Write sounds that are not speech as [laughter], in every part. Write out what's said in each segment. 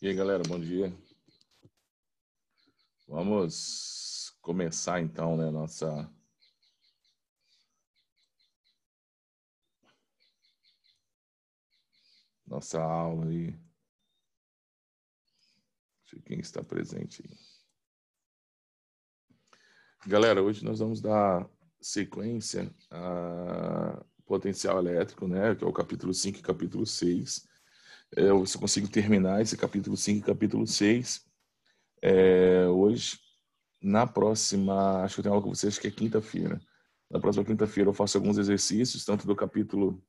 E aí, galera, bom dia. Vamos começar então, né, nossa nossa aula aí. De quem está presente aí. Galera, hoje nós vamos dar sequência a potencial elétrico, né, que é o capítulo 5 e capítulo 6 é, eu consigo terminar esse capítulo 5 e capítulo 6 é, hoje. Na próxima, acho que eu tenho aula com vocês que é quinta-feira. Na próxima quinta-feira eu faço alguns exercícios, tanto do capítulo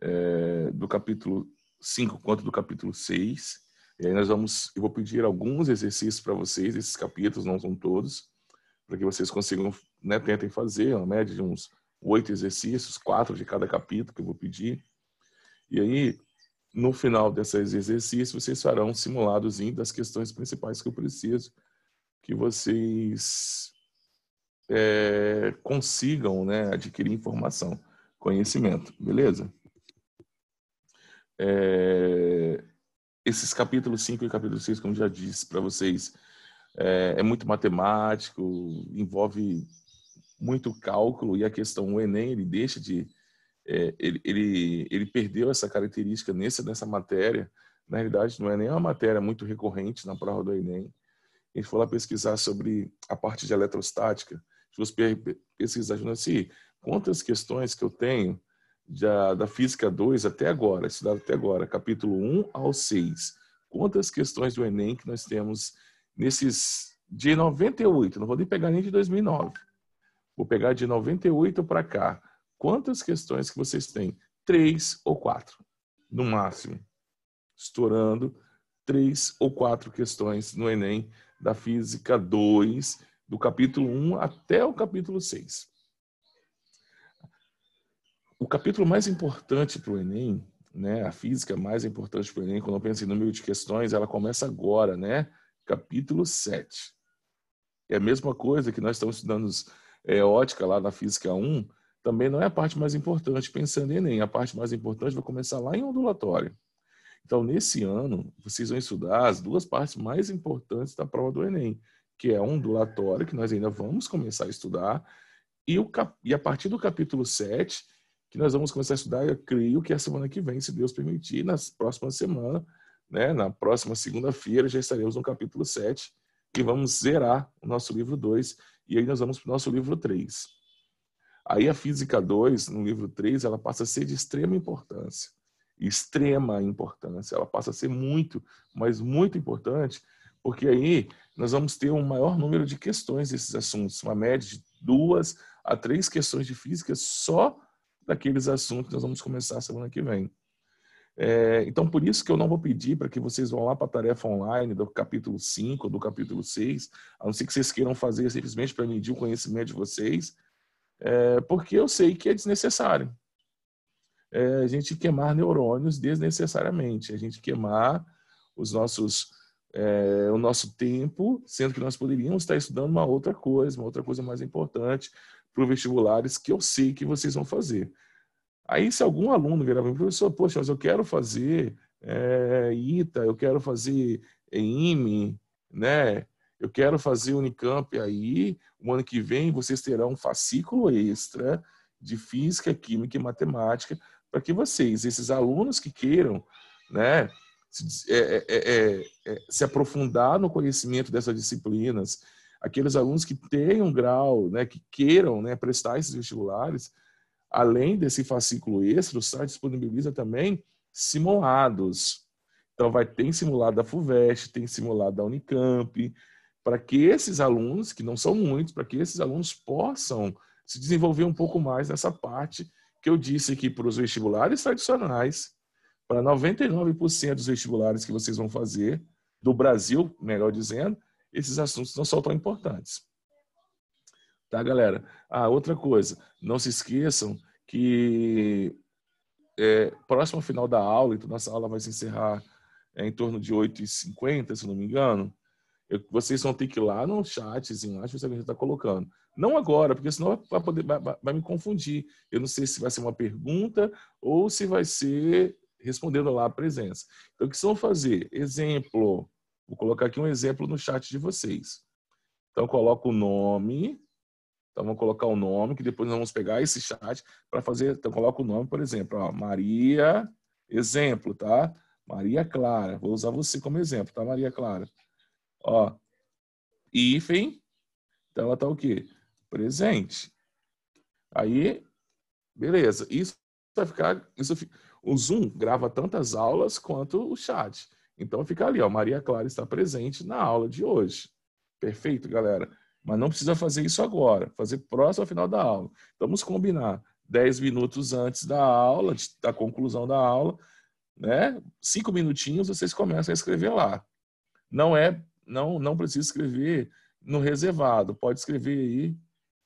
é, do capítulo 5 quanto do capítulo 6. E aí nós vamos, eu vou pedir alguns exercícios para vocês, esses capítulos não são todos, para que vocês consigam, né, tentem fazer uma média de uns oito exercícios, quatro de cada capítulo que eu vou pedir. E aí, no final desses exercícios, vocês farão um simuladozinho das questões principais que eu preciso que vocês é, consigam né, adquirir informação, conhecimento, beleza? É, esses capítulos 5 e capítulo 6, como já disse para vocês, é, é, muito matemático, envolve muito cálculo e a questão, o Enem, ele deixa de é, ele, ele, ele, perdeu essa característica nesse, nessa matéria. Na realidade, não é nem uma matéria muito recorrente na prova do Enem. A gente foi lá pesquisar sobre a parte de eletrostática. Se você pesquisar, assim, quantas questões que eu tenho da, da Física 2 até agora, estudado até agora, capítulo 1 ao 6, quantas questões do Enem que nós temos nesses de 98, não vou nem pegar nem de 2009. Vou pegar de 98 para cá Quantas questões que vocês têm? Três ou quatro, no máximo. Estourando três ou quatro questões no Enem da Física 2, do capítulo 1 até o capítulo 6. O capítulo mais importante para o Enem, né, a física mais importante para o Enem, quando eu penso em número de questões, ela começa agora, né? Capítulo 7. É a mesma coisa que nós estamos estudando é, ótica lá na física 1, também não é a parte mais importante pensando em Enem. A parte mais importante vai começar lá em ondulatório. Então, nesse ano, vocês vão estudar as duas partes mais importantes da prova do Enem, que é a ondulatória, que nós ainda vamos começar a estudar, e, o cap... e a partir do capítulo 7, que nós vamos começar a estudar, eu creio que é a semana que vem, se Deus permitir, na próxima semana, né, na próxima segunda-feira, já estaremos no capítulo 7 e vamos zerar o nosso livro 2 e aí nós vamos para o nosso livro 3. Aí a física 2, no livro 3, ela passa a ser de extrema importância. Extrema importância. Ela passa a ser muito, mas muito importante, porque aí nós vamos ter um maior número de questões desses assuntos, uma média de duas a três questões de física só daqueles assuntos que nós vamos começar semana que vem. É, então, por isso que eu não vou pedir para que vocês vão lá para a tarefa online do capítulo 5, do capítulo 6, a não ser que vocês queiram fazer simplesmente para medir o conhecimento de vocês, é, porque eu sei que é desnecessário. É, a gente queimar neurônios desnecessariamente, a gente queimar os nossos, é, o nosso tempo, sendo que nós poderíamos estar estudando uma outra coisa, uma outra coisa mais importante para os vestibulares que eu sei que vocês vão fazer. Aí, se algum aluno virar para o professor, poxa, mas eu quero fazer é, ITA, eu quero fazer IME né? eu quero fazer Unicamp aí, o ano que vem vocês terão um fascículo extra de física, química e matemática para que vocês, esses alunos que queiram, né, se, é é, é, é, é, se aprofundar no conhecimento dessas disciplinas, aqueles alunos que tenham grau, né, que queiram né, prestar esses vestibulares, além desse fascículo extra, o site disponibiliza também simulados. Então, vai ter simulado da FUVEST, tem simulado da Unicamp, para que esses alunos, que não são muitos, para que esses alunos possam se desenvolver um pouco mais nessa parte que eu disse que para os vestibulares tradicionais, para 99% dos vestibulares que vocês vão fazer, do Brasil, melhor dizendo, esses assuntos não são tão importantes. Tá, galera? Ah, outra coisa, não se esqueçam que é, próximo ao final da aula, então nossa aula vai se encerrar é, em torno de 8h50, se não me engano, eu, vocês vão ter que ir lá no chatzinho, acho que você ver está colocando. Não agora, porque senão vai, poder, vai, vai, me confundir. Eu não sei se vai ser uma pergunta ou se vai ser respondendo lá a presença. Então, o que vocês vão fazer? Exemplo. Vou colocar aqui um exemplo no chat de vocês. Então, coloco o nome. Então, vamos colocar o nome, que depois nós vamos pegar esse chat para fazer. Então, coloco o nome, por exemplo, ó, Maria. Exemplo, tá? Maria Clara. Vou usar você como exemplo, tá, Maria Clara? Ó, hífen, então ela tá o quê? Presente. Aí, beleza. Isso vai ficar. Isso fica, o Zoom grava tantas aulas quanto o chat. Então fica ali, ó. Maria Clara está presente na aula de hoje. Perfeito, galera. Mas não precisa fazer isso agora, fazer próximo ao final da aula. Vamos combinar 10 minutos antes da aula, da conclusão da aula, né? Cinco minutinhos vocês começam a escrever lá. Não é não, não precisa escrever no reservado, pode escrever aí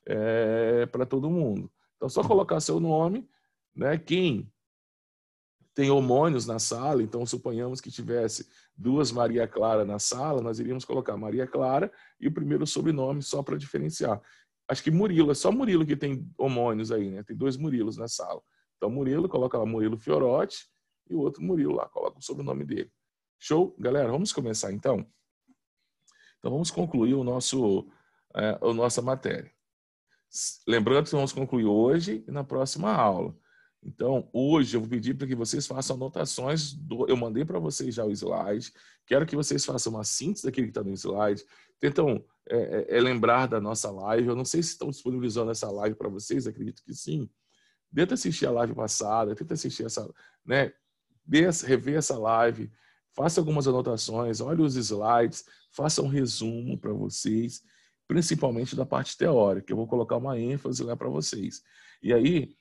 é, eh, para todo mundo. Então, só colocar seu nome, né? Quem tem homônios na sala, então suponhamos que tivesse duas Maria Clara na sala, nós iríamos colocar Maria Clara e o primeiro sobrenome só para diferenciar. Acho que Murilo, é só Murilo que tem homônios aí, né? Tem dois Murilos na sala. Então Murilo, coloca lá Murilo Fiorotti e o outro Murilo lá, coloca o sobrenome dele. Show? Galera, vamos começar então? Então vamos concluir o nosso, é, a nossa matéria. Lembrando que vamos concluir hoje e na próxima aula. Então, hoje eu vou pedir para que vocês façam anotações. Do... Eu mandei para vocês já o slide. Quero que vocês façam uma síntese daquilo que está no slide. Tentam é, é, é, lembrar da nossa live. Eu não sei se estão disponibilizando essa live para vocês, acredito que sim. Tenta assistir a live passada, tenta assistir essa. Né? Dê, rever essa live faça algumas anotações, olhe os slides, faça um resumo para vocês, principalmente da parte teórica. Eu vou colocar uma ênfase lá para vocês. E aí,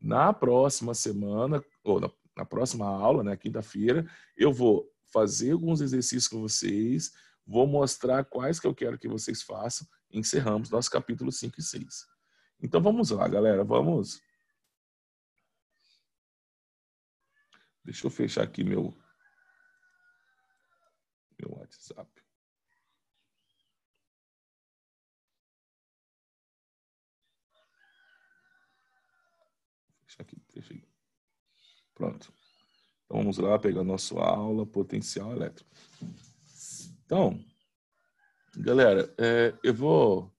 na próxima semana, ou na, na próxima aula, né, quinta-feira, eu vou fazer alguns exercícios com vocês, vou mostrar quais que eu quero que vocês façam e encerramos nosso capítulo 5 e 6. Então vamos lá, galera, vamos. Deixa eu fechar aqui meu meu WhatsApp. Deixa aqui, deixa Pronto. Então vamos lá pegar nossa aula potencial elétrico. Então, galera, é, eu vou.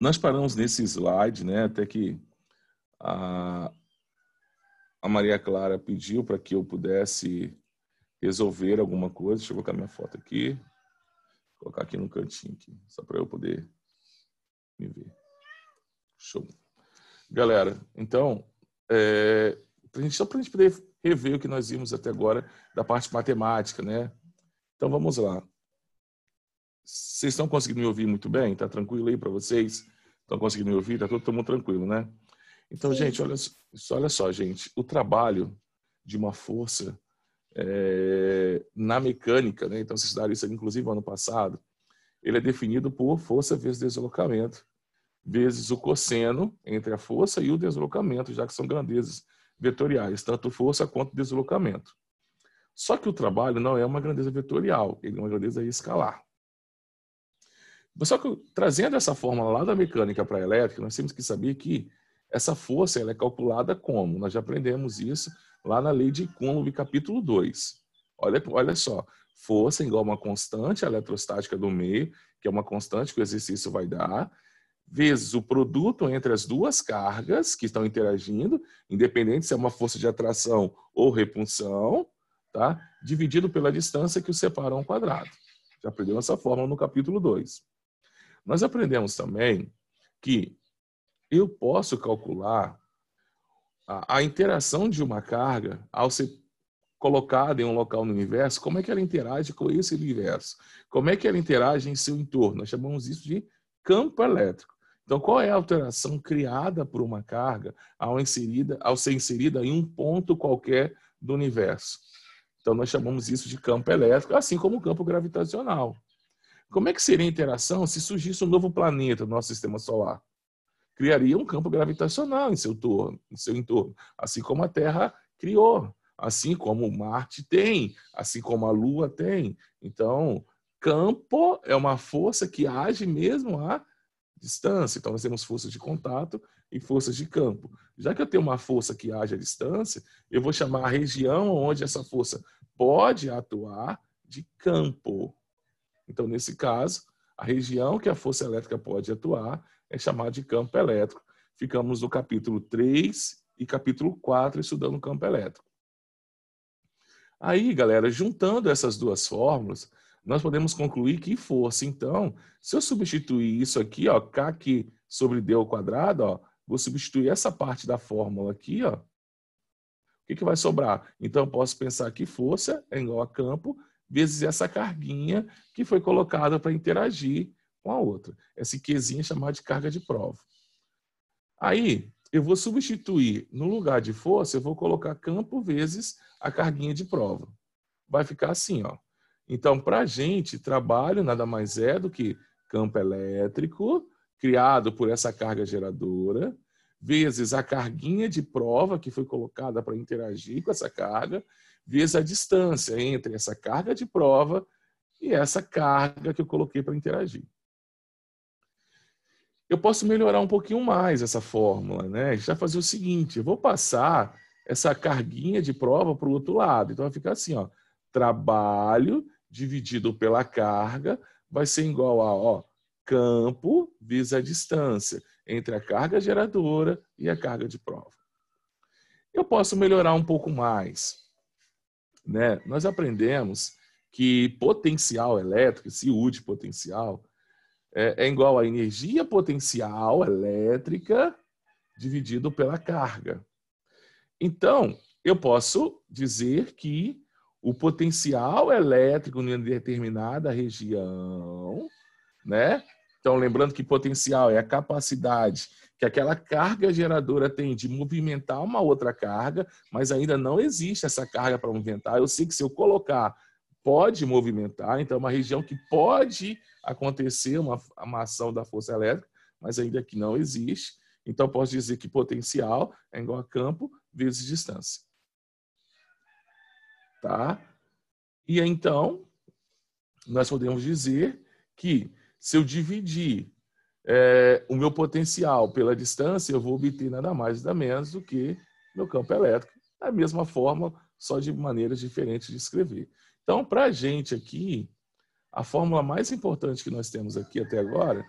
Nós paramos nesse slide, né? Até que a, a Maria Clara pediu para que eu pudesse resolver alguma coisa. Deixa eu colocar minha foto aqui. Vou colocar aqui no cantinho, aqui, só para eu poder me ver. Show. Galera, então, é, gente, só para a gente poder rever o que nós vimos até agora da parte matemática, né? Então, vamos lá. Vocês estão conseguindo me ouvir muito bem? Está tranquilo aí para vocês? Estão conseguindo me ouvir? Está todo, todo mundo tranquilo, né? Então, Sim. gente, olha, olha só, gente. O trabalho de uma força é, na mecânica, né? então vocês estudaram isso inclusive ano passado, ele é definido por força vezes deslocamento, vezes o cosseno entre a força e o deslocamento, já que são grandezas vetoriais, tanto força quanto deslocamento. Só que o trabalho não é uma grandeza vetorial, ele é uma grandeza escalar. Só que trazendo essa fórmula lá da mecânica para a elétrica, nós temos que saber que essa força ela é calculada como? Nós já aprendemos isso lá na lei de Coulomb, capítulo 2. Olha, olha só, força igual uma constante eletrostática do meio, que é uma constante que o exercício vai dar, vezes o produto entre as duas cargas que estão interagindo, independente se é uma força de atração ou repulsão, tá? dividido pela distância que os separa ao quadrado. Já aprendeu essa fórmula no capítulo 2. Nós aprendemos também que eu posso calcular a, a interação de uma carga, ao ser colocada em um local no universo, como é que ela interage com esse universo? Como é que ela interage em seu entorno? Nós chamamos isso de campo elétrico. Então, qual é a alteração criada por uma carga ao, inserida, ao ser inserida em um ponto qualquer do universo? Então, nós chamamos isso de campo elétrico, assim como o campo gravitacional. Como é que seria a interação se surgisse um novo planeta no nosso sistema solar? criaria um campo gravitacional em seu, torno, em seu entorno, assim como a Terra criou, assim como Marte tem, assim como a Lua tem. Então, campo é uma força que age mesmo à distância. Então, nós temos forças de contato e forças de campo. Já que eu tenho uma força que age à distância, eu vou chamar a região onde essa força pode atuar de campo. Então, nesse caso, a região que a força elétrica pode atuar é chamado de campo elétrico. Ficamos no capítulo 3 e capítulo 4 estudando campo elétrico. Aí, galera, juntando essas duas fórmulas, nós podemos concluir que força, então, se eu substituir isso aqui, ó, K aqui sobre D ao quadrado, ó, vou substituir essa parte da fórmula aqui, ó, o que, que vai sobrar? Então, eu posso pensar que força é igual a campo vezes essa carguinha que foi colocada para interagir com a outra. Essa Qzinha é chamada de carga de prova. Aí, eu vou substituir, no lugar de força, eu vou colocar campo vezes a carguinha de prova. Vai ficar assim, ó. Então, para a gente, trabalho nada mais é do que campo elétrico criado por essa carga geradora, vezes a carguinha de prova que foi colocada para interagir com essa carga, vezes a distância entre essa carga de prova e essa carga que eu coloquei para interagir eu posso melhorar um pouquinho mais essa fórmula, né? Já fazer o seguinte, eu vou passar essa carguinha de prova para o outro lado. Então vai ficar assim, ó, trabalho dividido pela carga vai ser igual a, ó, campo vezes a distância entre a carga geradora e a carga de prova. Eu posso melhorar um pouco mais, né? Nós aprendemos que potencial elétrico, esse U de potencial, é, é igual a energia potencial elétrica dividido pela carga. Então, eu posso dizer que o potencial elétrico em determinada região, né? Então, lembrando que potencial é a capacidade que aquela carga geradora tem de movimentar uma outra carga, mas ainda não existe essa carga para movimentar. Eu sei que se eu colocar pode movimentar, então é uma região que pode acontecer uma, uma ação da força elétrica, mas ainda que não existe. Então, posso dizer que potencial é igual a campo vezes distância. Tá? E então, nós podemos dizer que se eu dividir é, o meu potencial pela distância, eu vou obter nada mais nada menos do que meu campo elétrico. Da mesma forma, só de maneiras diferentes de escrever. Então, para a gente aqui, a fórmula mais importante que nós temos aqui até agora,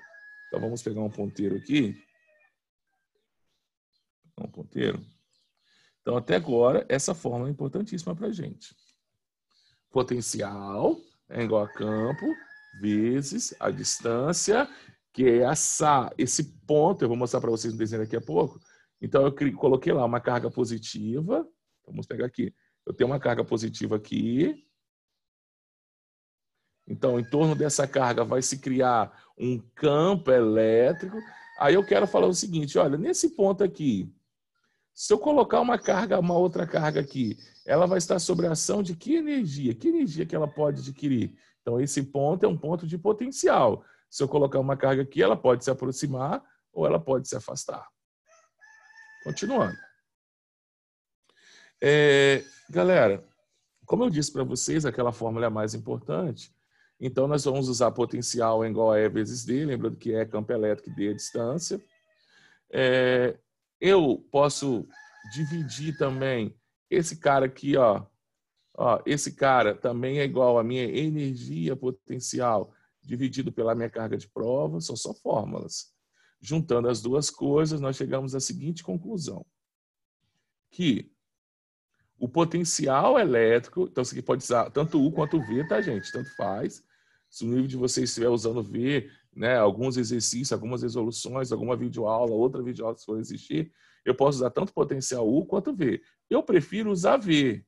então vamos pegar um ponteiro aqui. Um ponteiro. Então, até agora, essa fórmula é importantíssima para a gente. Potencial é igual a campo vezes a distância, que é essa, esse ponto, eu vou mostrar para vocês no desenho daqui a pouco. Então, eu coloquei lá uma carga positiva. Vamos pegar aqui. Eu tenho uma carga positiva aqui, então, em torno dessa carga vai se criar um campo elétrico. Aí eu quero falar o seguinte, olha, nesse ponto aqui, se eu colocar uma carga, uma outra carga aqui, ela vai estar sobre a ação de que energia? Que energia que ela pode adquirir? Então, esse ponto é um ponto de potencial. Se eu colocar uma carga aqui, ela pode se aproximar ou ela pode se afastar. Continuando. É, galera, como eu disse para vocês, aquela fórmula é a mais importante. Então, nós vamos usar potencial em igual a E vezes D, lembrando que E é campo elétrico e D é distância. É, eu posso dividir também esse cara aqui, ó, ó, esse cara também é igual a minha energia potencial dividido pela minha carga de prova, são só fórmulas. Juntando as duas coisas, nós chegamos à seguinte conclusão: que o potencial elétrico, então isso aqui pode usar tanto U quanto V, tá, gente? Tanto faz. Se o nível de vocês estiver usando ver, né, alguns exercícios, algumas resoluções, alguma videoaula, outra videoaula se for existir, eu posso usar tanto potencial U quanto V. Eu prefiro usar V,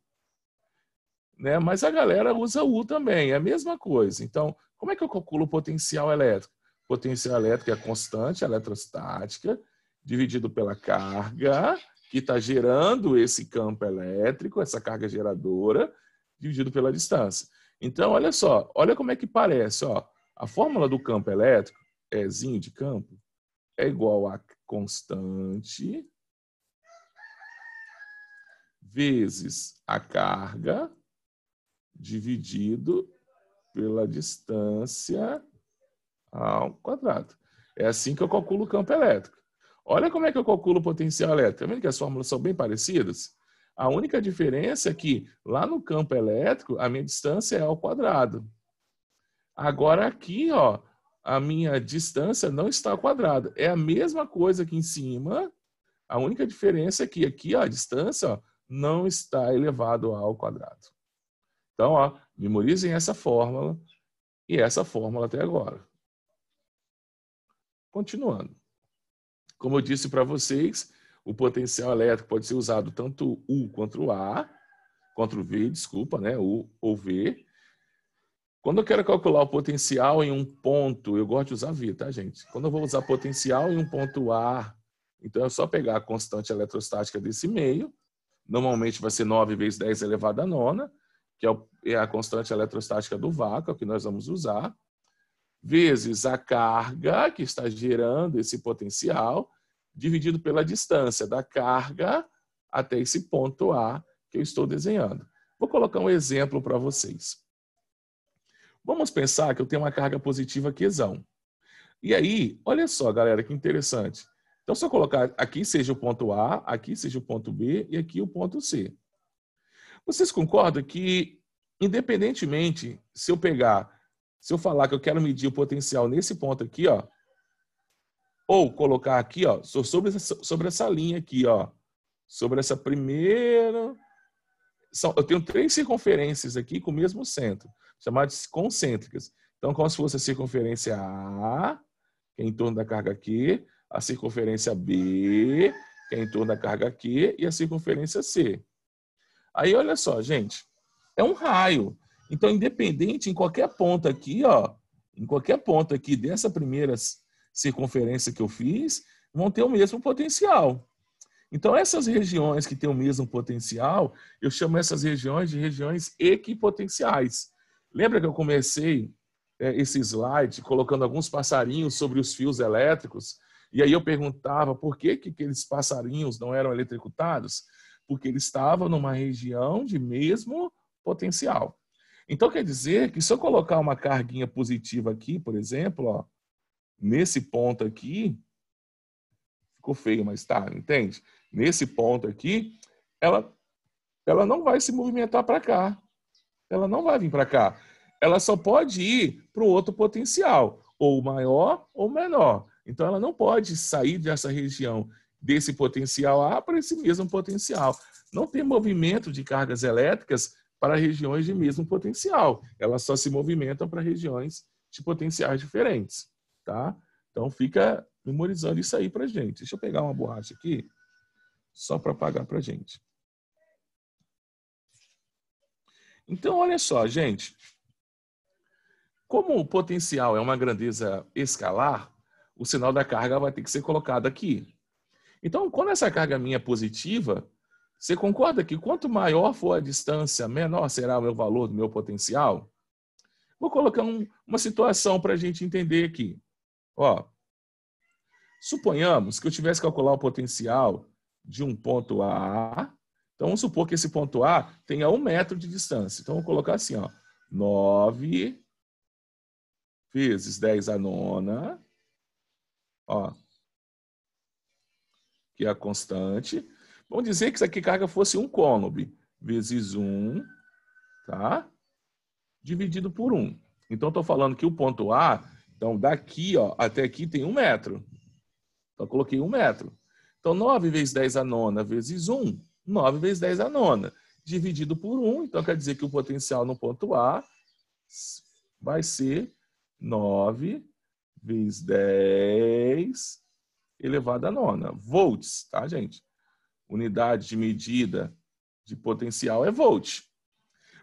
né? Mas a galera usa U também, é a mesma coisa. Então, como é que eu calculo o potencial elétrico? Potencial elétrico é a constante eletrostática dividido pela carga que está gerando esse campo elétrico, essa carga geradora, dividido pela distância. Então, olha só, olha como é que parece. Ó. A fórmula do campo elétrico, Ezinho de campo, é igual a constante vezes a carga dividido pela distância ao quadrado. É assim que eu calculo o campo elétrico. Olha como é que eu calculo o potencial elétrico. Tá vendo que as fórmulas são bem parecidas? A única diferença é que lá no campo elétrico a minha distância é ao quadrado. Agora aqui, ó, a minha distância não está ao quadrado. É a mesma coisa aqui em cima. A única diferença é que aqui ó, a distância ó, não está elevado ao quadrado. Então, ó, memorizem essa fórmula e essa fórmula até agora. Continuando. Como eu disse para vocês, o potencial elétrico pode ser usado tanto U quanto A, quanto V, desculpa, né? U ou V. Quando eu quero calcular o potencial em um ponto, eu gosto de usar V, tá, gente? Quando eu vou usar potencial em um ponto A, então é só pegar a constante eletrostática desse meio, normalmente vai ser 9 vezes 10 elevado nona, que é, é a constante eletrostática do vácuo, é que nós vamos usar, vezes a carga que está gerando esse potencial, dividido pela distância da carga até esse ponto A que eu estou desenhando. Vou colocar um exemplo para vocês. Vamos pensar que eu tenho uma carga positiva Qzão. E aí, olha só, galera, que interessante. Então, se eu colocar aqui seja o ponto A, aqui seja o ponto B e aqui o ponto C. Vocês concordam que, independentemente, se eu pegar, se eu falar que eu quero medir o potencial nesse ponto aqui, ó, ou colocar aqui, ó, sobre essa, sobre essa linha aqui, ó, sobre essa primeira. São, eu tenho três circunferências aqui com o mesmo centro, chamadas concêntricas. Então, como se fosse a circunferência A, que é em torno da carga Q, a circunferência B, que é em torno da carga Q, e a circunferência C. Aí, olha só, gente, é um raio. Então, independente, em qualquer ponto aqui, ó, em qualquer ponto aqui dessa primeira circunferência que eu fiz vão ter o mesmo potencial. Então, essas regiões que têm o mesmo potencial, eu chamo essas regiões de regiões equipotenciais. Lembra que eu comecei é, esse slide colocando alguns passarinhos sobre os fios elétricos? E aí eu perguntava por que, que aqueles passarinhos não eram eletricutados? Porque eles estavam numa região de mesmo potencial. Então, quer dizer que se eu colocar uma carguinha positiva aqui, por exemplo, ó, Nesse ponto aqui, ficou feio, mas tá, entende? Nesse ponto aqui, ela, ela não vai se movimentar para cá. Ela não vai vir para cá. Ela só pode ir para o outro potencial, ou maior ou menor. Então, ela não pode sair dessa região, desse potencial A para esse mesmo potencial. Não tem movimento de cargas elétricas para regiões de mesmo potencial. Elas só se movimentam para regiões de potenciais diferentes tá? Então fica memorizando isso aí para gente. Deixa eu pegar uma borracha aqui só para pagar para gente. Então olha só, gente. Como o potencial é uma grandeza escalar, o sinal da carga vai ter que ser colocado aqui. Então, quando essa carga minha é positiva, você concorda que quanto maior for a distância, menor será o meu valor do meu potencial? Vou colocar um, uma situação para a gente entender aqui. Ó, suponhamos que eu tivesse que calcular o potencial de um ponto A. Então, vamos supor que esse ponto A tenha um metro de distância. Então, vou colocar assim, ó, 9 vezes 10 a nona, ó, que é a constante. Vamos dizer que isso aqui carga fosse 1 Coulomb, vezes 1, tá? Dividido por 1. Então, estou falando que o ponto A então, daqui ó, até aqui tem um metro. Então, coloquei um metro. Então, 9 vezes 10 a nona vezes 1, 9 vezes 10 a nona. Dividido por 1, então quer dizer que o potencial no ponto A vai ser 9 vezes 10 elevado a nona. Volts, tá, gente? Unidade de medida de potencial é volt.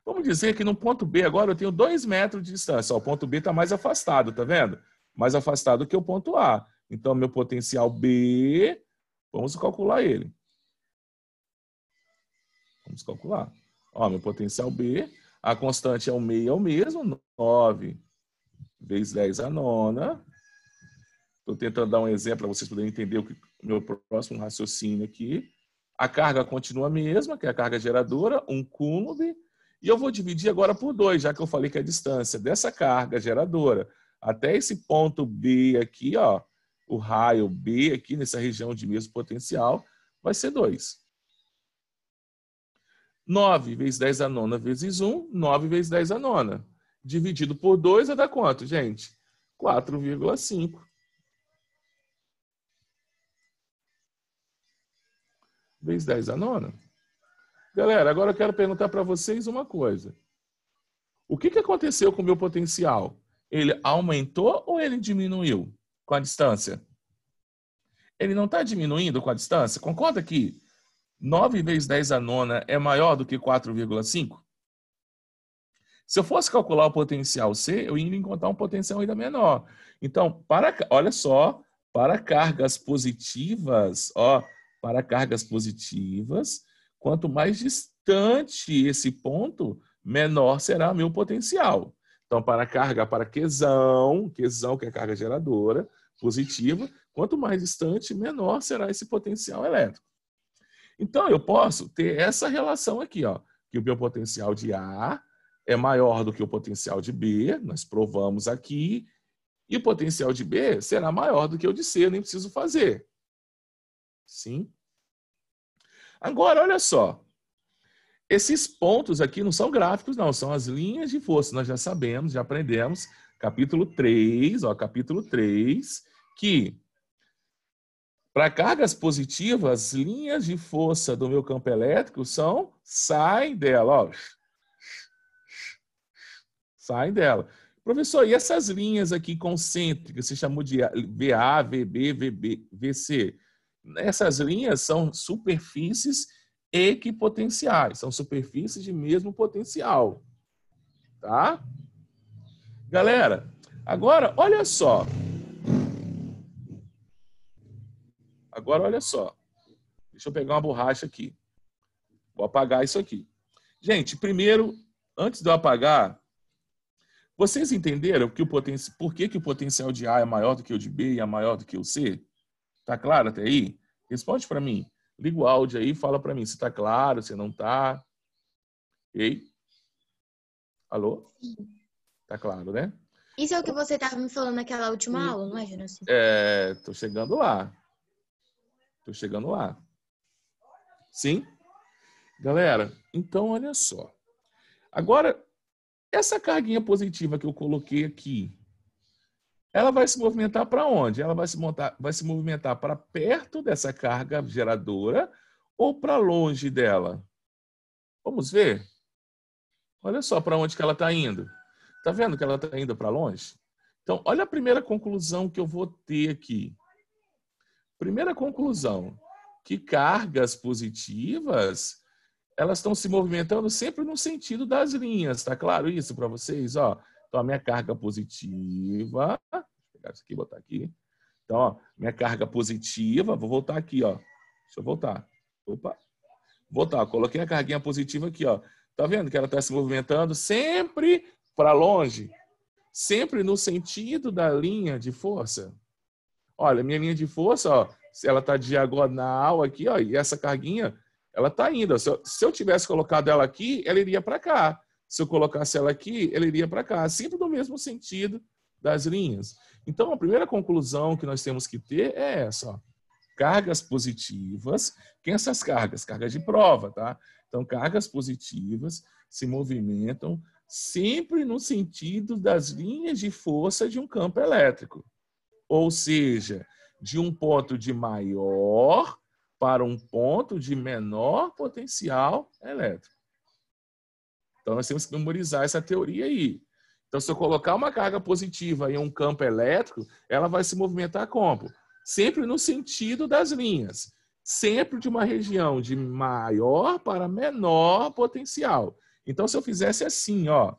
Vamos dizer que no ponto B agora eu tenho 2 metros de distância. o ponto B está mais afastado, tá vendo? Mais afastado que o ponto A. Então, meu potencial B, vamos calcular ele. Vamos calcular. Ó, meu potencial B, a constante é o meio, é o mesmo, 9 vezes 10 é a nona. Estou tentando dar um exemplo para vocês poderem entender o que, meu próximo raciocínio aqui. A carga continua a mesma, que é a carga geradora, 1 um cúmube e eu vou dividir agora por dois, já que eu falei que a distância dessa carga geradora até esse ponto B aqui, ó, o raio B aqui nessa região de mesmo potencial, vai ser 2. 9 vezes 10 a nona vezes 1, 9 vezes 10 a nona. Dividido por 2 vai dar quanto, gente? 4,5. Vezes 10 a nona. Galera, agora eu quero perguntar para vocês uma coisa. O que, que aconteceu com o meu potencial? Ele aumentou ou ele diminuiu com a distância? Ele não está diminuindo com a distância? Concorda que 9 vezes 10 a nona é maior do que 4,5? Se eu fosse calcular o potencial C, eu iria encontrar um potencial ainda menor. Então, para, olha só, para cargas positivas, ó, para cargas positivas, Quanto mais distante esse ponto, menor será meu potencial. Então, para a carga, para quesão, quesão que é a carga geradora, positiva, quanto mais distante, menor será esse potencial elétrico. Então, eu posso ter essa relação aqui, ó, que o meu potencial de A é maior do que o potencial de B, nós provamos aqui, e o potencial de B será maior do que o de C, eu nem preciso fazer. Sim? Agora, olha só. Esses pontos aqui não são gráficos, não, são as linhas de força. Nós já sabemos, já aprendemos, capítulo 3, ó, capítulo 3, que para cargas positivas, linhas de força do meu campo elétrico são saem dela, ó. Saem dela. Professor, e essas linhas aqui concêntricas, você chamou de VA, VB, VB, VC? Essas linhas são superfícies equipotenciais, são superfícies de mesmo potencial. Tá? Galera, agora olha só. Agora olha só. Deixa eu pegar uma borracha aqui. Vou apagar isso aqui. Gente, primeiro, antes de eu apagar, vocês entenderam que o poten... por que, que o potencial de A é maior do que o de B e é maior do que o C? Tá claro até aí? Responde para mim. Liga o áudio aí e fala para mim se tá claro, se não tá. Ei? Alô? Sim. Tá claro, né? Isso é o que você estava me falando naquela última aula, não é, Genocídio? É, tô chegando lá. Tô chegando lá. Sim? Galera, então olha só. Agora, essa carguinha positiva que eu coloquei aqui, ela vai se movimentar para onde? Ela vai se, montar, vai se movimentar para perto dessa carga geradora ou para longe dela? Vamos ver? Olha só para onde que ela está indo. Está vendo que ela está indo para longe? Então, olha a primeira conclusão que eu vou ter aqui. Primeira conclusão, que cargas positivas, elas estão se movimentando sempre no sentido das linhas, Está claro isso para vocês? Ó, então, a minha carga positiva, vou pegar isso aqui e botar aqui. Então, ó, minha carga positiva, vou voltar aqui, ó. Deixa eu voltar. Opa. Voltar, coloquei a carguinha positiva aqui, ó. Tá vendo que ela está se movimentando sempre para longe, sempre no sentido da linha de força. Olha, minha linha de força, ó, ela está diagonal aqui, ó, e essa carguinha, ela está indo. Se eu, se eu tivesse colocado ela aqui, ela iria para cá se eu colocasse ela aqui, ela iria para cá, sempre no mesmo sentido das linhas. Então, a primeira conclusão que nós temos que ter é essa: ó. cargas positivas. Quem são essas cargas? Cargas de prova, tá? Então, cargas positivas se movimentam sempre no sentido das linhas de força de um campo elétrico. Ou seja, de um ponto de maior para um ponto de menor potencial elétrico. Então nós temos que memorizar essa teoria aí. Então, se eu colocar uma carga positiva em um campo elétrico, ela vai se movimentar como? Sempre no sentido das linhas. Sempre de uma região de maior para menor potencial. Então, se eu fizesse assim, ó.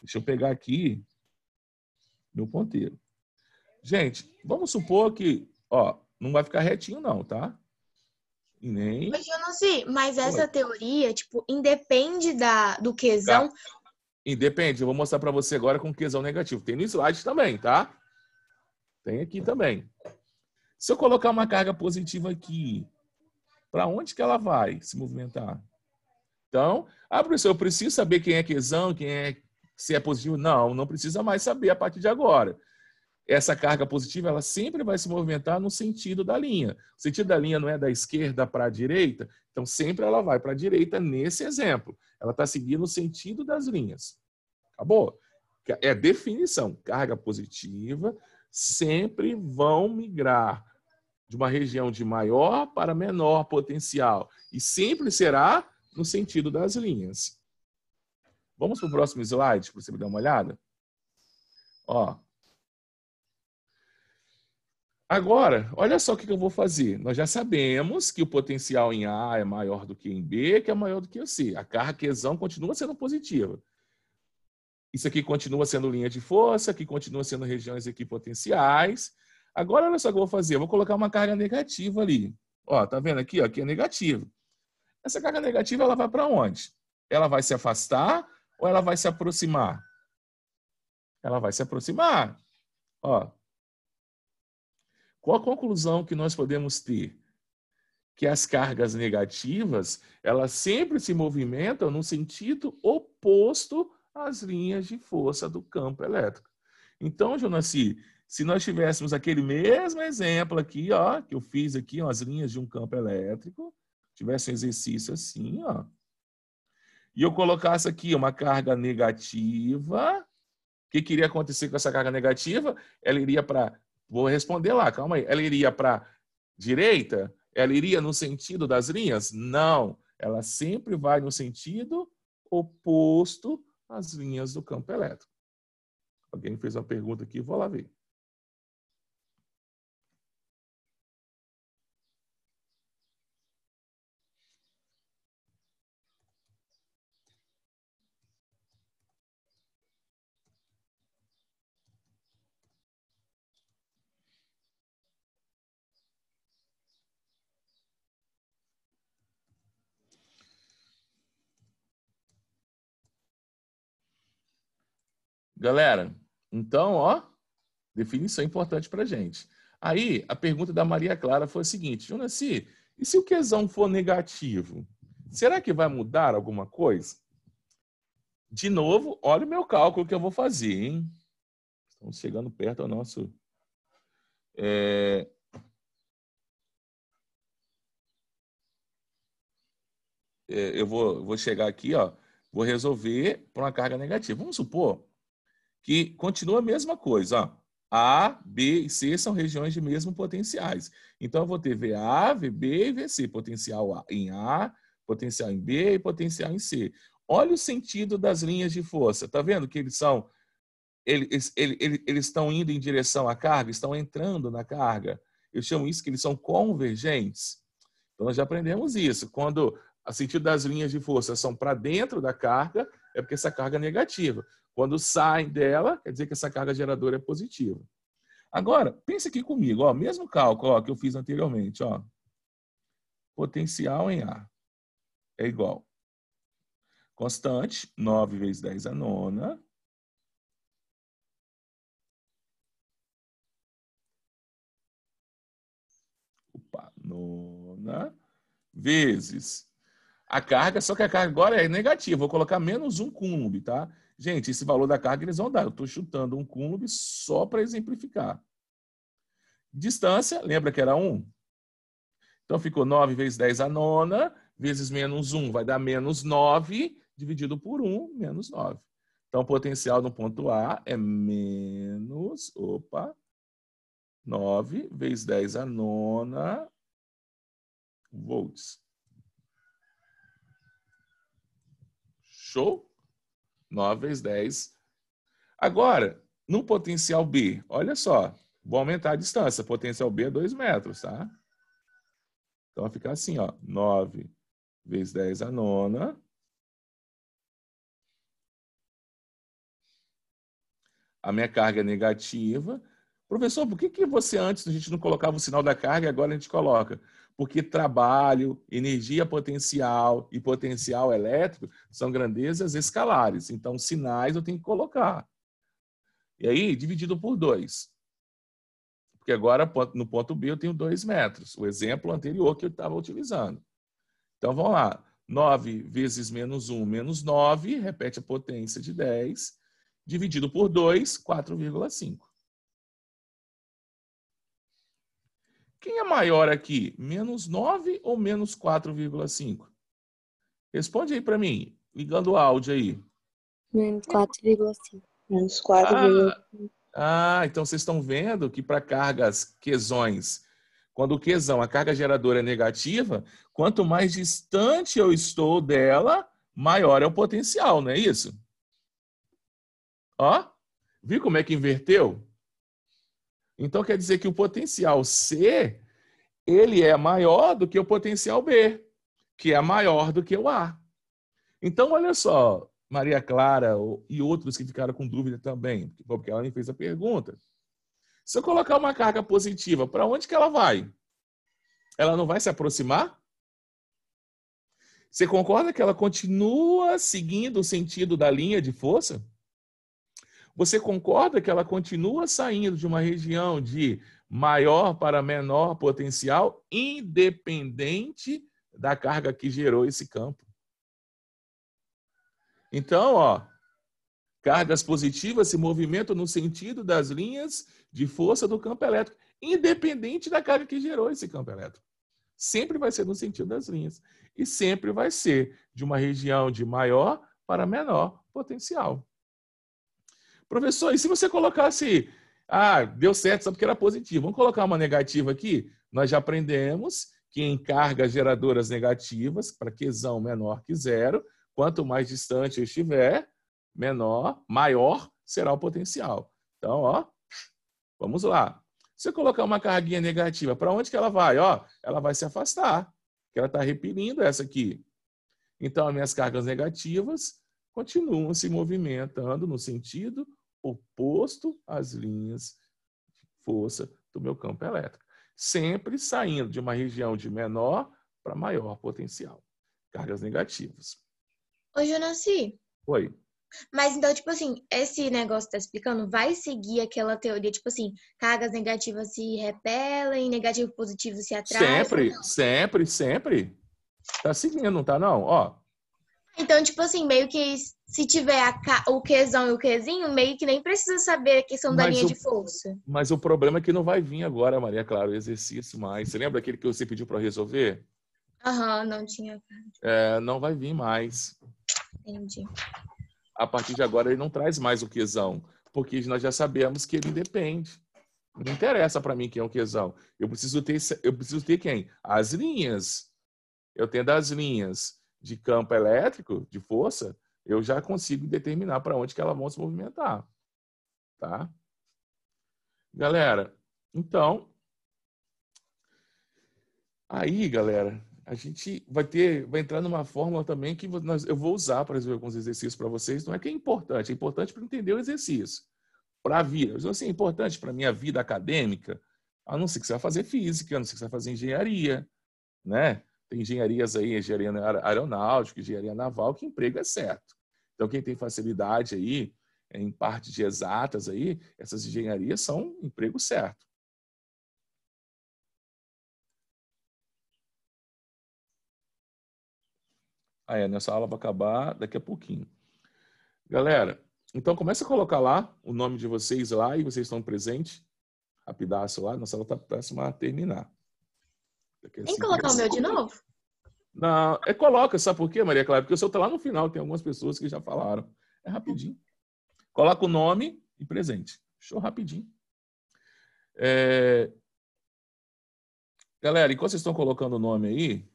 Deixa eu pegar aqui meu ponteiro. Gente, vamos supor que, ó, não vai ficar retinho não, tá? Nem... Mas eu não sei, mas essa teoria, tipo, independe da, do quesão. Tá. Independe, eu vou mostrar para você agora com quesão negativo. Tem no slide também, tá? Tem aqui também. Se eu colocar uma carga positiva aqui, para onde que ela vai se movimentar? Então, ah, professor, eu preciso saber quem é quesão, quem é se é positivo. Não, não precisa mais saber a partir de agora essa carga positiva ela sempre vai se movimentar no sentido da linha. O sentido da linha não é da esquerda para a direita, então sempre ela vai para a direita nesse exemplo. Ela está seguindo o sentido das linhas. Acabou. É definição. Carga positiva sempre vão migrar de uma região de maior para menor potencial e sempre será no sentido das linhas. Vamos para o próximo slide para você dar uma olhada. Ó, Agora, olha só o que eu vou fazer. Nós já sabemos que o potencial em A é maior do que em B, que é maior do que em C. A carga-quesão continua sendo positiva. Isso aqui continua sendo linha de força, que continua sendo regiões equipotenciais. Agora, olha só o que eu vou fazer. Eu vou colocar uma carga negativa ali. Ó, tá vendo aqui? Ó, aqui é negativo. Essa carga negativa, ela vai para onde? Ela vai se afastar ou ela vai se aproximar? Ela vai se aproximar. Ó, qual a conclusão que nós podemos ter? Que as cargas negativas, elas sempre se movimentam no sentido oposto às linhas de força do campo elétrico. Então, Jonassi, se nós tivéssemos aquele mesmo exemplo aqui, ó, que eu fiz aqui, ó, as linhas de um campo elétrico, tivesse um exercício assim, ó, e eu colocasse aqui uma carga negativa, o que, que iria acontecer com essa carga negativa? Ela iria para Vou responder lá, calma aí. Ela iria para direita? Ela iria no sentido das linhas? Não. Ela sempre vai no sentido oposto às linhas do campo elétrico. Alguém fez uma pergunta aqui, vou lá ver. Galera, então, ó, definição importante para gente. Aí, a pergunta da Maria Clara foi a seguinte: Jonaci, e se o quesão for negativo, será que vai mudar alguma coisa? De novo, olha o meu cálculo que eu vou fazer, hein? Estamos chegando perto ao nosso. É... É, eu vou, vou chegar aqui, ó, vou resolver para uma carga negativa. Vamos supor que continua a mesma coisa. A, B e C são regiões de mesmo potenciais. Então, eu vou ter VA, VB e VC, potencial em A, potencial em B e potencial em C. Olha o sentido das linhas de força. Tá vendo que eles são eles, eles, eles, eles estão indo em direção à carga, estão entrando na carga. Eu chamo isso que eles são convergentes. Então, nós já aprendemos isso. Quando o sentido das linhas de força são para dentro da carga, é porque essa carga é negativa. Quando saem dela, quer dizer que essa carga geradora é positiva. Agora, pense aqui comigo, ó, mesmo cálculo ó, que eu fiz anteriormente, ó, potencial em A é igual constante, 9 vezes 10 a nona, opa, nona, vezes a carga, só que a carga agora é negativa. Vou colocar menos um cúmulo, tá? Gente, esse valor da carga eles vão dar. Eu estou chutando um cúmulo só para exemplificar. Distância, lembra que era 1? Então ficou 9 vezes 10 a nona, vezes menos 1 vai dar menos 9, dividido por 1, menos 9. Então o potencial no ponto A é menos, opa, 9 vezes 10 a nona volts. Show? 9 vezes 10. Agora, no potencial B, olha só. Vou aumentar a distância. Potencial B é 2 metros, tá? Então vai ficar assim, ó. 9 vezes 10 a nona. A minha carga é negativa. Professor, por que, que você antes a gente não colocava o sinal da carga e agora a gente coloca? porque trabalho, energia potencial e potencial elétrico são grandezas escalares. Então, sinais eu tenho que colocar. E aí, dividido por 2. Porque agora, no ponto B, eu tenho 2 metros, o exemplo anterior que eu estava utilizando. Então, vamos lá. 9 vezes menos 1, menos 9, repete a potência de 10, dividido por 2, 4,5. Quem é maior aqui, menos 9 ou menos 4,5? Responde aí para mim, ligando o áudio aí. Menos 4,5. Menos 4,5. Ah, ah, então vocês estão vendo que para cargas quesões, quando o quesão, a carga geradora é negativa, quanto mais distante eu estou dela, maior é o potencial, não é isso? Ó, viu como é que inverteu? Então quer dizer que o potencial C ele é maior do que o potencial B, que é maior do que o A. Então olha só, Maria Clara e outros que ficaram com dúvida também, porque ela me fez a pergunta. Se eu colocar uma carga positiva, para onde que ela vai? Ela não vai se aproximar? Você concorda que ela continua seguindo o sentido da linha de força? Você concorda que ela continua saindo de uma região de maior para menor potencial, independente da carga que gerou esse campo? Então, ó, cargas positivas se movimentam no sentido das linhas de força do campo elétrico, independente da carga que gerou esse campo elétrico. Sempre vai ser no sentido das linhas. E sempre vai ser de uma região de maior para menor potencial. Professor, e se você colocasse, ah, deu certo só porque era positivo, vamos colocar uma negativa aqui? Nós já aprendemos que em cargas geradoras negativas, para quesão menor que zero, quanto mais distante eu estiver, menor, maior será o potencial. Então, ó, vamos lá. Se eu colocar uma carguinha negativa, para onde que ela vai? Ó, ela vai se afastar, que ela está repelindo essa aqui. Então, as minhas cargas negativas continuam se movimentando no sentido oposto às linhas de força do meu campo elétrico, sempre saindo de uma região de menor para maior potencial, cargas negativas. Ô, Jonassi. Oi. Mas então, tipo assim, esse negócio que tá explicando vai seguir aquela teoria, tipo assim, cargas negativas se repelem, negativo positivo se atraem. Sempre, sempre, sempre. Tá seguindo, não tá não? Ó, então, tipo assim, meio que se tiver a, o quesão e o quezinho, meio que nem precisa saber a questão mas da linha o, de força. Mas o problema é que não vai vir agora, Maria Clara, o exercício mais. Você lembra aquele que você pediu para resolver? Aham, uhum, não tinha. É, não vai vir mais. Entendi. A partir de agora, ele não traz mais o quesão, porque nós já sabemos que ele depende. Não interessa para mim quem é o quesão. Eu preciso ter, eu preciso ter quem? As linhas. Eu tenho as linhas de campo elétrico, de força, eu já consigo determinar para onde que elas vão se movimentar. Tá? Galera, então. Aí, galera, a gente vai ter, vai entrar numa fórmula também que nós, eu vou usar para resolver alguns exercícios para vocês. Não é que é importante, é importante para entender o exercício. Para a vida. Assim, é importante para a minha vida acadêmica, a não ser que você vai fazer física, a não ser que você vai fazer engenharia, né? Tem engenharias aí, engenharia aeronáutica, engenharia naval, que emprego é certo. Então, quem tem facilidade aí, é, em parte de exatas aí, essas engenharias são emprego certo. Ah, é, nessa aula vai acabar daqui a pouquinho. Galera, então começa a colocar lá o nome de vocês lá e vocês estão presentes. Rapidaço lá, nossa aula está próxima a terminar. Tem que colocar o meu de novo? Não, é coloca, sabe por quê, Maria Clara? Porque o seu está lá no final, tem algumas pessoas que já falaram. É rapidinho. Coloca o nome e presente. Show rapidinho. É... Galera, enquanto vocês estão colocando o nome aí,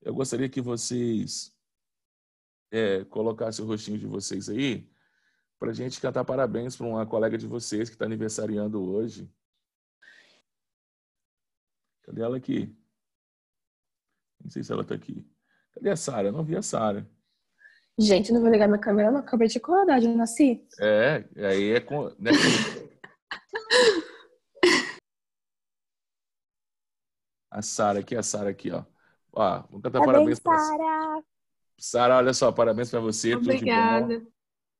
eu gostaria que vocês é, colocassem o rostinho de vocês aí, para a gente cantar parabéns para uma colega de vocês que está aniversariando hoje. Cadê ela aqui? Não sei se ela tá aqui. Cadê a Sara? Não vi a Sara. Gente, não vou ligar minha câmera, não. Acabei de acordar, já nasci. É, aí é com. Né? a Sara aqui, a Sara aqui, ó. Ó, vou cantar parabéns bem, pra Sara. Sara, olha só, parabéns pra você. Obrigada. Tudo de bom.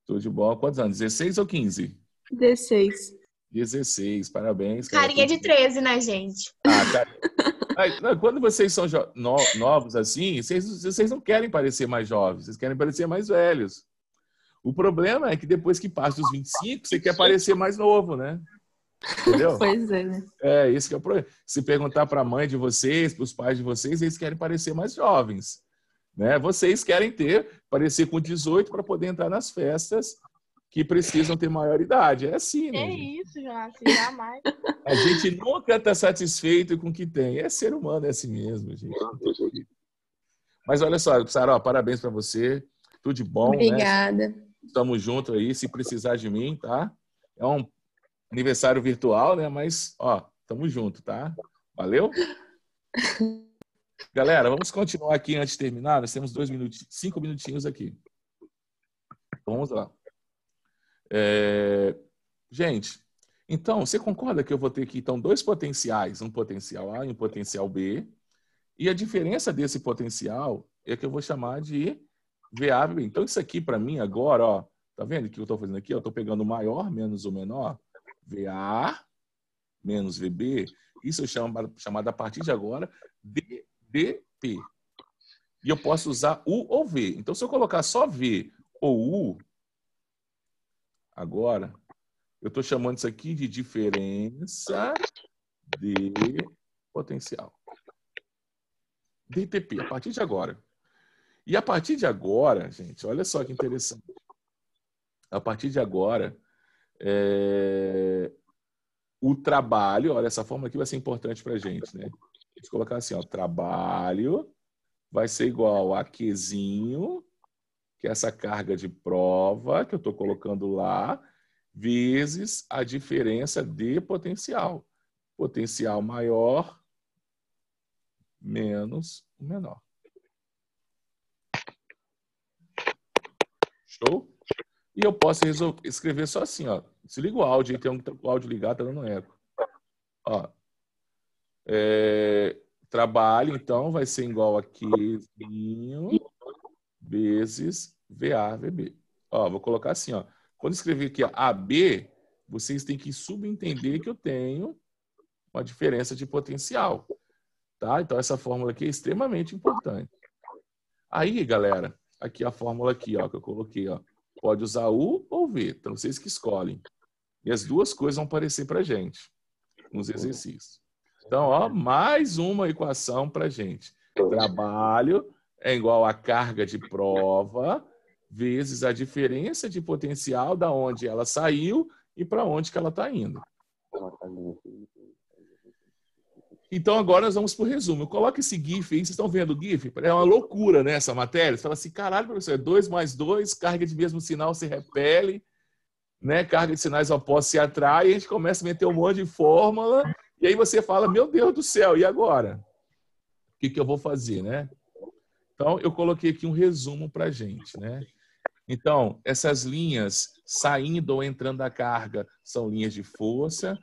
Tudo de bom. Quantos anos? 16 ou 15? 16. 16, parabéns. Cara. Carinha de 13, né, gente? Ah, cara. Quando vocês são no novos assim, vocês, vocês não querem parecer mais jovens, vocês querem parecer mais velhos. O problema é que depois que passa dos 25, você quer parecer mais novo, né? Entendeu? Pois é, né? É, isso que é o problema. Se perguntar para a mãe de vocês, para os pais de vocês, eles querem parecer mais jovens. Né? Vocês querem ter, parecer com 18 para poder entrar nas festas que precisam ter maioridade. É assim, né? É gente? isso, Jonathan, jamais. [laughs] A gente nunca está satisfeito com o que tem. É ser humano, é assim mesmo, gente. Mas olha só, Sarah, parabéns para você. Tudo de bom. Né? Obrigada. Né? Estamos juntos aí, se precisar de mim, tá? É um aniversário virtual, né? Mas, ó, tamo junto, tá? Valeu? [laughs] Galera, vamos continuar aqui antes de terminar. Nós temos dois minutos, cinco minutinhos aqui. Então, vamos lá. É... Gente, então, você concorda que eu vou ter aqui então, dois potenciais, um potencial A e um potencial B, e a diferença desse potencial é que eu vou chamar de VA. Então, isso aqui para mim agora, ó, tá vendo o que eu estou fazendo aqui? Eu estou pegando o maior menos o menor, VA menos VB, isso eu é chamo, chamado a partir de agora de DP. E eu posso usar U ou V. Então, se eu colocar só V ou U, Agora, eu estou chamando isso aqui de diferença de potencial. DTP, a partir de agora. E a partir de agora, gente, olha só que interessante. A partir de agora, é... o trabalho, olha, essa forma aqui vai ser importante para a gente, né? A gente colocar assim, ó, trabalho vai ser igual a Qzinho que é essa carga de prova que eu estou colocando lá, vezes a diferença de potencial. Potencial maior menos o menor. Show? E eu posso resolver, escrever só assim, ó. Se liga o áudio, tem um, tá, o áudio ligado, tá dando eco. Ó. É, trabalho, então, vai ser igual aqui vezes VA, VB. Ó, vou colocar assim, ó. Quando escrever aqui ó, AB, vocês têm que subentender que eu tenho uma diferença de potencial. Tá? Então, essa fórmula aqui é extremamente importante. Aí, galera, aqui a fórmula aqui, ó, que eu coloquei, ó. Pode usar U ou V, então vocês que escolhem. E as duas coisas vão aparecer para gente nos exercícios. Então, ó, mais uma equação para gente. Trabalho é igual à carga de prova vezes a diferença de potencial da onde ela saiu e para onde que ela está indo. Então agora nós vamos para o resumo. Coloque esse GIF aí, vocês estão vendo o GIF? É uma loucura né, essa matéria. Você fala assim, caralho, professor, é 2 mais 2, carga de mesmo sinal se repele, né? carga de sinais opostos se atrai, a gente começa a meter um monte de fórmula, e aí você fala, meu Deus do céu, e agora? O que, que eu vou fazer, né? Então, eu coloquei aqui um resumo para a gente, né? Então, essas linhas saindo ou entrando da carga são linhas de força.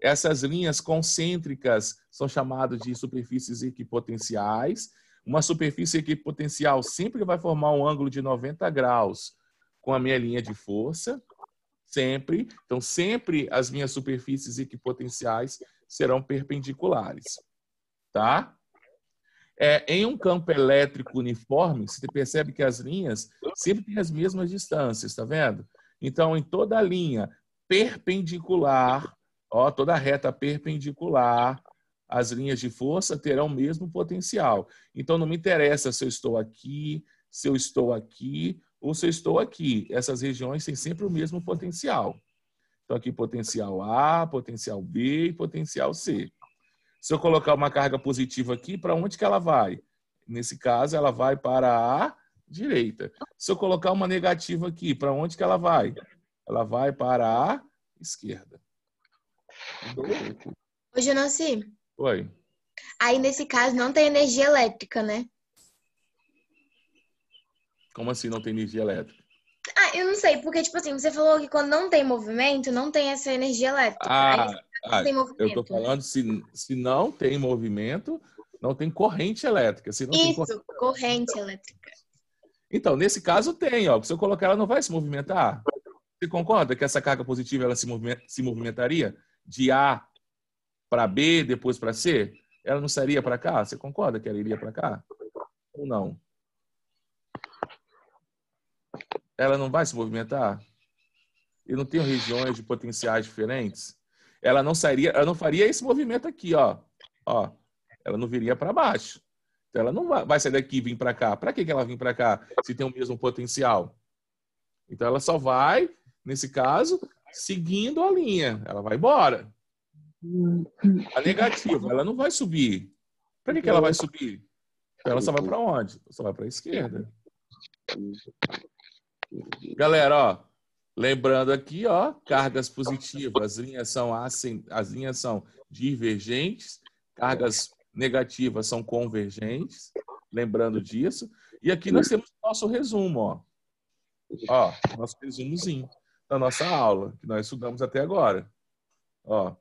Essas linhas concêntricas são chamadas de superfícies equipotenciais. Uma superfície equipotencial sempre vai formar um ângulo de 90 graus com a minha linha de força, sempre. Então, sempre as minhas superfícies equipotenciais serão perpendiculares, tá? É, em um campo elétrico uniforme, você percebe que as linhas sempre têm as mesmas distâncias, está vendo? Então, em toda a linha perpendicular, ó, toda a reta perpendicular, as linhas de força terão o mesmo potencial. Então, não me interessa se eu estou aqui, se eu estou aqui ou se eu estou aqui. Essas regiões têm sempre o mesmo potencial. Então, aqui potencial A, potencial B e potencial C. Se eu colocar uma carga positiva aqui, para onde que ela vai? Nesse caso, ela vai para a direita. Se eu colocar uma negativa aqui, para onde que ela vai? Ela vai para a esquerda. Ô, nasci. Oi. Aí, nesse caso, não tem energia elétrica, né? Como assim não tem energia elétrica? Ah, eu não sei, porque, tipo assim, você falou que quando não tem movimento, não tem essa energia elétrica. Ah, né? ah, tem Eu estou né? falando se, se não tem movimento, não tem corrente elétrica. Se não Isso, corrente... corrente... elétrica. Então, nesse caso tem, ó. Se eu colocar, ela não vai se movimentar. Você concorda que essa carga positiva ela se, movimenta, se movimentaria de A para B, depois para C? Ela não sairia para cá? Você concorda que ela iria para cá? Ou não? Ela não vai se movimentar? Eu não tenho regiões de potenciais diferentes? ela não sairia, ela não faria esse movimento aqui, ó. ó ela não viria para baixo. Então, ela não vai sair daqui e vir para cá. Para que, que ela vir para cá se tem o mesmo potencial? Então, ela só vai, nesse caso, seguindo a linha. Ela vai embora. A negativa, ela não vai subir. Para que, que ela vai subir? Então, ela só vai para onde? Só vai para a esquerda. Galera, ó, Lembrando aqui, ó, cargas positivas, as linhas são, assim, as linhas são divergentes, cargas negativas são convergentes, lembrando disso. E aqui nós temos nosso resumo, ó. Ó, nosso resumozinho da nossa aula, que nós estudamos até agora. Ó,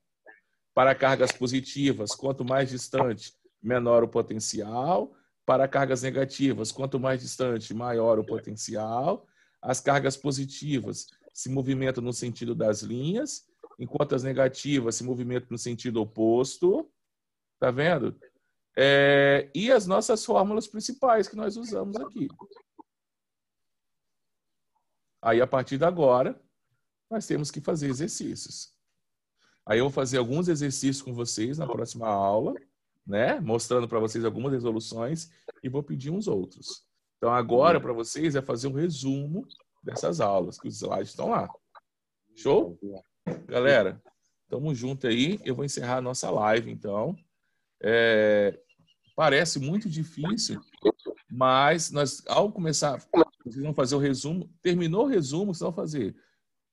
para cargas positivas, quanto mais distante, menor o potencial. Para cargas negativas, quanto mais distante, maior o potencial. As cargas positivas se movimentam no sentido das linhas, enquanto as negativas se movimentam no sentido oposto. Tá vendo? É, e as nossas fórmulas principais que nós usamos aqui. Aí, a partir de agora, nós temos que fazer exercícios. Aí eu vou fazer alguns exercícios com vocês na próxima aula, né? Mostrando para vocês algumas resoluções e vou pedir uns outros. Então, agora para vocês é fazer um resumo dessas aulas, que os slides estão lá. Show? Galera, tamo junto aí. Eu vou encerrar a nossa live, então. É, parece muito difícil, mas nós, ao começar, vocês vão fazer o resumo. Terminou o resumo, vocês vão fazer.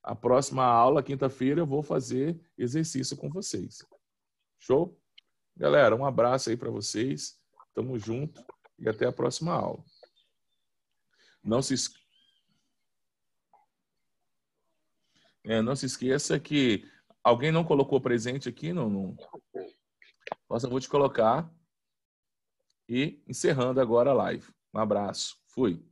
A próxima aula, quinta-feira, eu vou fazer exercício com vocês. Show? Galera, um abraço aí para vocês. Tamo junto e até a próxima aula. Não se É, não se esqueça que alguém não colocou presente aqui, não. não... Nossa, vou te colocar. E encerrando agora a live. Um abraço. Fui.